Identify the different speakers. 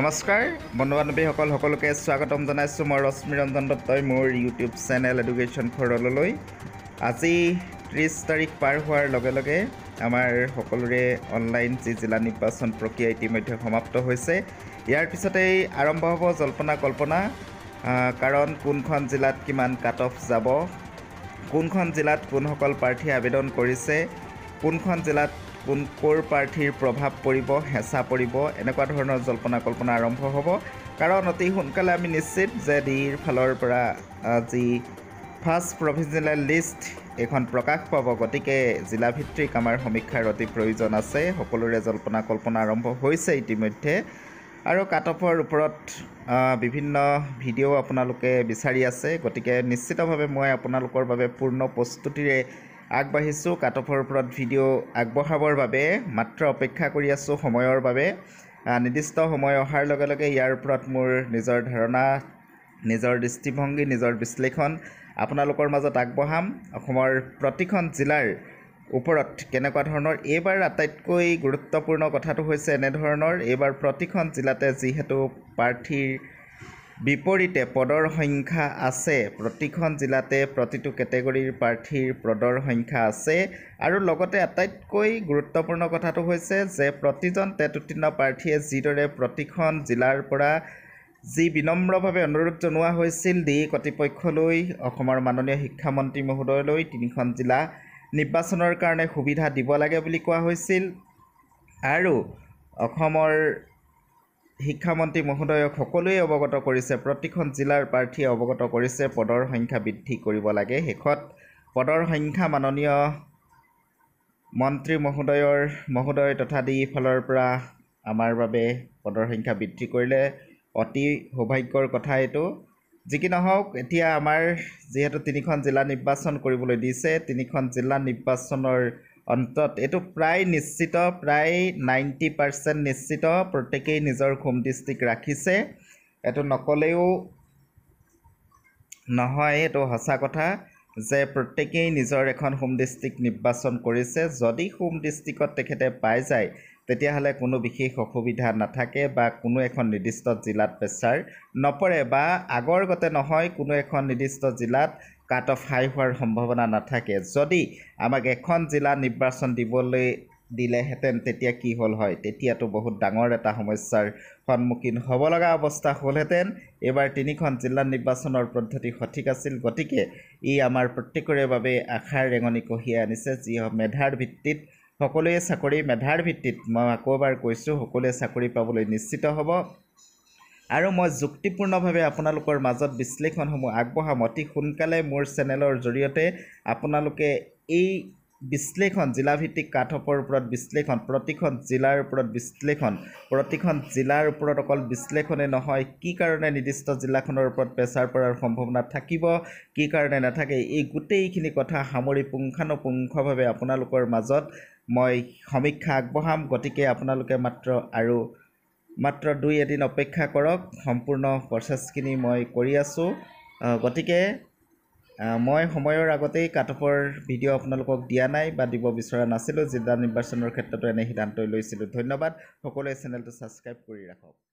Speaker 1: নমস্কাৰ বন্ধু বান্ধৱীসকল সকলোকে স্বাগতম জনাইছোঁ মই ৰশ্মি ৰঞ্জন দত্তই মোৰ ইউটিউব চেনেল এডুকেশ্যন ফৰললৈ আজি ত্ৰিছ তাৰিখ পাৰ হোৱাৰ লগে লগে আমাৰ সকলোৰে অনলাইন যি জিলা নিৰ্বাচন প্ৰক্ৰিয়া ইতিমধ্যে সমাপ্ত হৈছে ইয়াৰ পিছতেই আৰম্ভ হ'ব জল্পনা কল্পনা কাৰণ কোনখন জিলাত কিমান কাট অফ যাব কোনখন জিলাত কোনসকল প্ৰাৰ্থীয়ে আবেদন কৰিছে কোনখন জিলাত কোন ক'ৰ প্ৰাৰ্থীৰ প্ৰভাৱ পৰিব হেঁচা পৰিব এনেকুৱা ধৰণৰ জল্পনা কল্পনা আৰম্ভ হ'ব কাৰণ অতি সোনকালে আমি নিশ্চিত যে ডিৰ ফালৰ পৰা যি ফাৰ্ষ্ট প্ৰভিজনেল লিষ্ট এইখন প্ৰকাশ পাব গতিকে জিলাভিত্তিক আমাৰ সমীক্ষাৰ অতি প্ৰয়োজন আছে সকলোৰে জল্পনা কল্পনা আৰম্ভ হৈছে ইতিমধ্যে আৰু কাট অফৰ ওপৰত বিভিন্ন ভিডিঅ' আপোনালোকে বিচাৰি আছে গতিকে নিশ্চিতভাৱে মই আপোনালোকৰ বাবে পূৰ্ণ প্ৰস্তুতিৰে আগবাঢ়িছোঁ কাট অফৰ ওপৰত ভিডিঅ' আগবঢ়াবৰ বাবে মাত্ৰ অপেক্ষা কৰি আছোঁ সময়ৰ বাবে নিৰ্দিষ্ট সময় অহাৰ লগে লগে ইয়াৰ ওপৰত মোৰ নিজৰ ধাৰণা নিজৰ দৃষ্টিভংগী নিজৰ বিশ্লেষণ আপোনালোকৰ মাজত আগবঢ়াম অসমৰ প্ৰতিখন জিলাৰ ওপৰত কেনেকুৱা ধৰণৰ এইবাৰ আটাইতকৈ গুৰুত্বপূৰ্ণ কথাটো হৈছে এনেধৰণৰ এইবাৰ প্ৰতিখন জিলাতে যিহেতু প্ৰাৰ্থীৰ বিপৰীতে পদৰ সংখ্যা আছে প্ৰতিখন জিলাতে প্ৰতিটো কেটেগৰীৰ প্ৰাৰ্থীৰ পদৰ সংখ্যা আছে আৰু লগতে আটাইতকৈ গুৰুত্বপূৰ্ণ কথাটো হৈছে যে প্ৰতিজন টেট উত্তীৰ্ণ প্ৰাৰ্থীয়ে যিদৰে প্ৰতিখন জিলাৰ পৰা যি বিনম্ৰভাৱে অনুৰোধ জনোৱা হৈছিল দি কৰ্তৃপক্ষলৈ অসমৰ মাননীয় শিক্ষামন্ত্ৰী মহোদয়লৈ তিনিখন জিলা নিৰ্বাচনৰ কাৰণে সুবিধা দিব লাগে বুলি কোৱা হৈছিল আৰু অসমৰ শিক্ষামন্ত্ৰী মহোদয়ক সকলোৱে অৱগত কৰিছে প্ৰতিখন জিলাৰ প্ৰাৰ্থীয়ে অৱগত কৰিছে পদৰ সংখ্যা বৃদ্ধি কৰিব লাগে শেষত পদৰ সংখ্যা মাননীয় মন্ত্ৰী মহোদয়ৰ মহোদয় তথা ফালৰ পৰা আমাৰ বাবে পদৰ সংখ্যা বৃদ্ধি কৰিলে অতি সৌভাগ্যৰ কথা এইটো যি কি নহওক এতিয়া আমাৰ যিহেতু তিনিখন জিলা নিৰ্বাচন কৰিবলৈ দিছে তিনিখন জিলা নিৰ্বাচনৰ অন্তত এইটো প্ৰায় নিশ্চিত প্ৰায় নাইণ্টি পাৰ্চেণ্ট নিশ্চিত প্ৰত্যেকেই নিজৰ হোম ডিষ্ট্ৰিক্ট ৰাখিছে এইটো নক'লেও নহয় এইটো সঁচা কথা যে প্ৰত্যেকেই নিজৰ এখন হোম ডিষ্ট্ৰিক্ট নিৰ্বাচন কৰিছে যদি হোম ডিষ্ট্ৰিক্টত তেখেতে পাই যায় তেতিয়াহ'লে কোনো বিশেষ অসুবিধা নাথাকে বা কোনো এখন নিৰ্দিষ্ট জিলাত প্ৰেছাৰ নপৰে বা আগৰ গতে নহয় কোনো এখন নিৰ্দিষ্ট জিলাত কাট অফ হাই হোৱাৰ সম্ভাৱনা নাথাকে যদি আমাক এখন জিলা নিৰ্বাচন দিবলৈ দিলেহেঁতেন তেতিয়া কি হ'ল হয় তেতিয়াতো বহুত ডাঙৰ এটা সমস্যাৰ সন্মুখীন হ'ব লগা অৱস্থা হ'লহেঁতেন এইবাৰ তিনিখন জিলা নিৰ্বাচনৰ পদ্ধতি সঠিক আছিল গতিকে ই আমাৰ প্ৰত্যেকৰে বাবে আশাৰ ৰেঙনি কঢ়িয়াই আনিছে যি মেধাৰ ভিত্তিত সকলোৱে চাকৰি মেধাৰ ভিত্তিত মই আকৌ এবাৰ কৈছোঁ সকলোৱে চাকৰি পাবলৈ নিশ্চিত হ'ব আৰু মই যুক্তিপূৰ্ণভাৱে আপোনালোকৰ মাজত বিশ্লেষণসমূহ আগবঢ়াম অতি সোনকালে মোৰ চেনেলৰ জৰিয়তে আপোনালোকে এই বিশ্লেষণ জিলাভিত্তিক কাঠপৰ ওপৰত বিশ্লেষণ প্ৰতিখন জিলাৰ ওপৰত বিশ্লেষণ প্ৰতিখন জিলাৰ ওপৰত অকল বিশ্লেষণে নহয় কি কাৰণে নিৰ্দিষ্ট জিলাখনৰ ওপৰত প্ৰেছাৰ পৰাৰ সম্ভাৱনা থাকিব কি কাৰণে নাথাকে এই গোটেইখিনি কথা সামৰি পুংখানুপুংখভাৱে আপোনালোকৰ মাজত মই সমীক্ষা আগবঢ়াম গতিকে আপোনালোকে মাত্ৰ আৰু মাত্ৰ দুই এদিন অপেক্ষা কৰক সম্পূৰ্ণ প্ৰচেছখিনি মই কৰি আছোঁ গতিকে মই সময়ৰ আগতেই কাটঅফৰ ভিডিঅ' আপোনালোকক দিয়া নাই বা দিব বিচৰা নাছিলোঁ জিলা নিৰ্বাচনৰ ক্ষেত্ৰতো এনে সিদ্ধান্তই লৈছিলোঁ ধন্যবাদ সকলোৱে চেনেলটো ছাবস্ক্ৰাইব কৰি ৰাখক